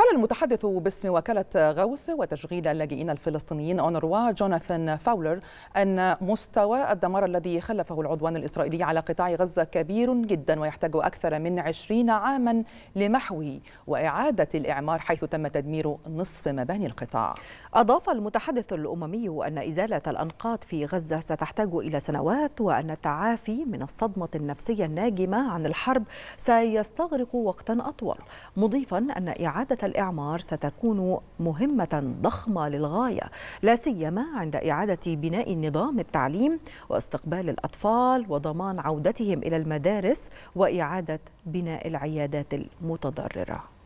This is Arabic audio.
قال المتحدث باسم وكالة غوث وتشغيل اللاجئين الفلسطينيين أونروا جوناثان فاولر أن مستوى الدمار الذي خلفه العدوان الإسرائيلي على قطاع غزة كبير جدا ويحتاج أكثر من 20 عاما لمحوه وإعادة الإعمار حيث تم تدمير نصف مباني القطاع أضاف المتحدث الأممي أن إزالة الأنقاض في غزة ستحتاج إلى سنوات وأن التعافي من الصدمة النفسية الناجمة عن الحرب سيستغرق وقتا أطول مضيفا أن إعادة الإعمار ستكون مهمة ضخمة للغاية لا سيما عند إعادة بناء نظام التعليم واستقبال الأطفال وضمان عودتهم إلى المدارس وإعادة بناء العيادات المتضررة